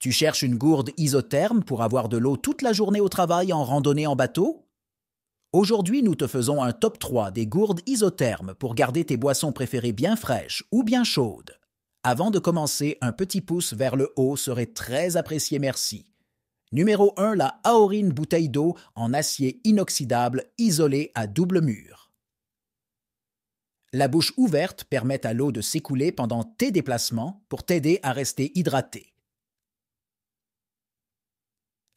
Tu cherches une gourde isotherme pour avoir de l'eau toute la journée au travail en randonnée en bateau Aujourd'hui, nous te faisons un top 3 des gourdes isothermes pour garder tes boissons préférées bien fraîches ou bien chaudes. Avant de commencer, un petit pouce vers le haut serait très apprécié, merci. Numéro 1, la Aorine bouteille d'eau en acier inoxydable isolée à double mur. La bouche ouverte permet à l'eau de s'écouler pendant tes déplacements pour t'aider à rester hydraté.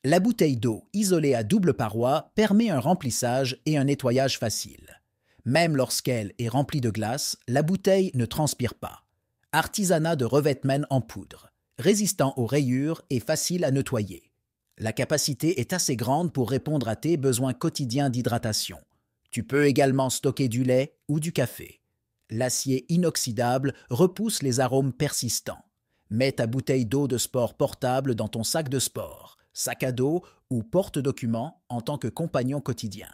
La bouteille d'eau, isolée à double paroi, permet un remplissage et un nettoyage facile. Même lorsqu'elle est remplie de glace, la bouteille ne transpire pas. Artisanat de revêtement en poudre, résistant aux rayures et facile à nettoyer. La capacité est assez grande pour répondre à tes besoins quotidiens d'hydratation. Tu peux également stocker du lait ou du café. L'acier inoxydable repousse les arômes persistants. Mets ta bouteille d'eau de sport portable dans ton sac de sport sac à dos ou porte-documents en tant que compagnon quotidien.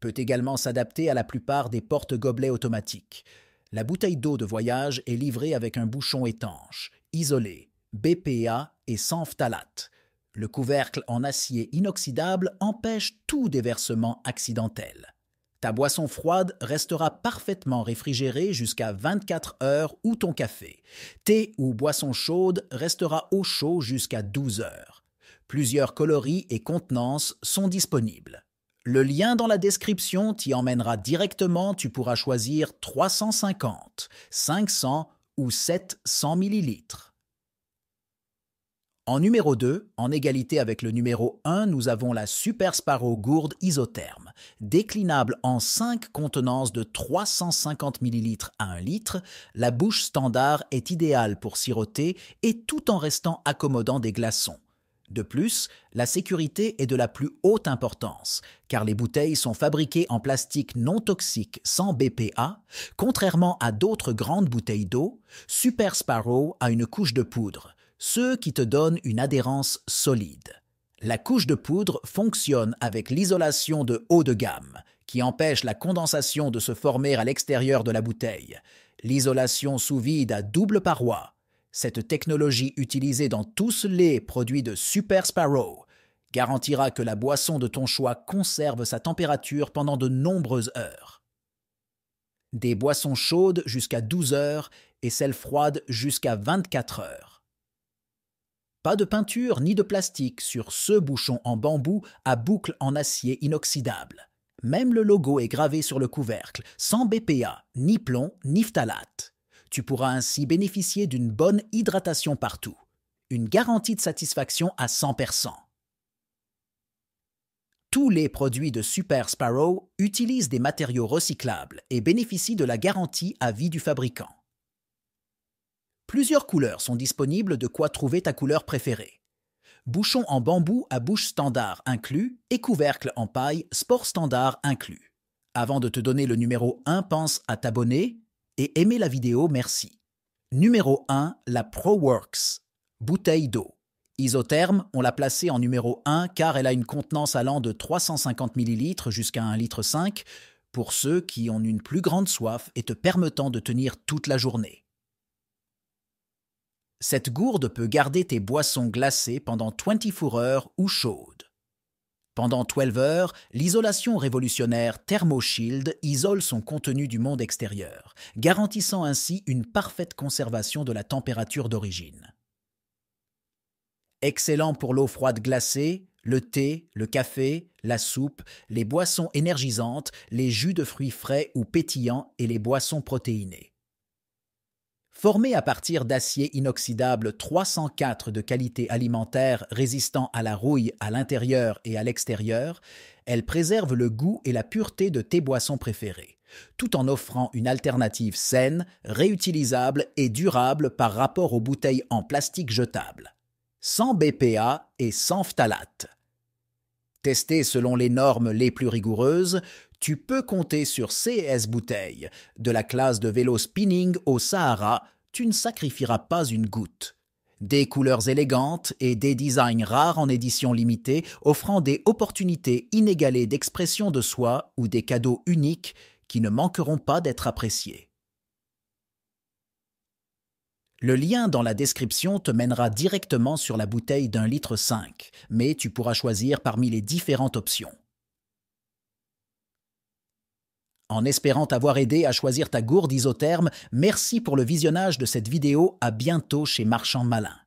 Peut également s'adapter à la plupart des porte-gobelets automatiques. La bouteille d'eau de voyage est livrée avec un bouchon étanche, isolé, BPA et sans phtalate. Le couvercle en acier inoxydable empêche tout déversement accidentel. Ta boisson froide restera parfaitement réfrigérée jusqu'à 24 heures ou ton café. Thé ou boisson chaude restera au chaud jusqu'à 12 heures. Plusieurs coloris et contenances sont disponibles. Le lien dans la description t'y emmènera directement, tu pourras choisir 350, 500 ou 700 ml. En numéro 2, en égalité avec le numéro 1, nous avons la Super Sparrow Gourde Isotherme, déclinable en 5 contenances de 350 ml à 1 litre. La bouche standard est idéale pour siroter et tout en restant accommodant des glaçons. De plus, la sécurité est de la plus haute importance, car les bouteilles sont fabriquées en plastique non toxique sans BPA, contrairement à d'autres grandes bouteilles d'eau, Super Sparrow a une couche de poudre, ce qui te donne une adhérence solide. La couche de poudre fonctionne avec l'isolation de haut de gamme, qui empêche la condensation de se former à l'extérieur de la bouteille, l'isolation sous vide à double paroi, cette technologie utilisée dans tous les produits de Super Sparrow garantira que la boisson de ton choix conserve sa température pendant de nombreuses heures. Des boissons chaudes jusqu'à 12 heures et celles froides jusqu'à 24 heures. Pas de peinture ni de plastique sur ce bouchon en bambou à boucle en acier inoxydable. Même le logo est gravé sur le couvercle, sans BPA, ni plomb, ni phtalate. Tu pourras ainsi bénéficier d'une bonne hydratation partout. Une garantie de satisfaction à 100%. Tous les produits de Super Sparrow utilisent des matériaux recyclables et bénéficient de la garantie à vie du fabricant. Plusieurs couleurs sont disponibles de quoi trouver ta couleur préférée. Bouchon en bambou à bouche standard inclus et couvercle en paille sport standard inclus. Avant de te donner le numéro 1, pense à t'abonner, et aimez la vidéo, merci. Numéro 1, la ProWorks, bouteille d'eau. Isotherme, on l'a placée en numéro 1 car elle a une contenance allant de 350 ml jusqu'à 1,5 litre pour ceux qui ont une plus grande soif et te permettant de tenir toute la journée. Cette gourde peut garder tes boissons glacées pendant 24 heures ou chaudes. Pendant 12 heures, l'isolation révolutionnaire Thermoshield isole son contenu du monde extérieur, garantissant ainsi une parfaite conservation de la température d'origine. Excellent pour l'eau froide glacée, le thé, le café, la soupe, les boissons énergisantes, les jus de fruits frais ou pétillants et les boissons protéinées. Formée à partir d'acier inoxydable 304 de qualité alimentaire résistant à la rouille à l'intérieur et à l'extérieur, elle préserve le goût et la pureté de tes boissons préférées, tout en offrant une alternative saine, réutilisable et durable par rapport aux bouteilles en plastique jetable. Sans BPA et sans phtalate testé selon les normes les plus rigoureuses, tu peux compter sur CS Bouteille. De la classe de vélo spinning au Sahara, tu ne sacrifieras pas une goutte. Des couleurs élégantes et des designs rares en édition limitée, offrant des opportunités inégalées d'expression de soi ou des cadeaux uniques qui ne manqueront pas d'être appréciés. Le lien dans la description te mènera directement sur la bouteille d'un litre 5, mais tu pourras choisir parmi les différentes options. En espérant t'avoir aidé à choisir ta gourde isotherme, merci pour le visionnage de cette vidéo. À bientôt chez Marchand Malin.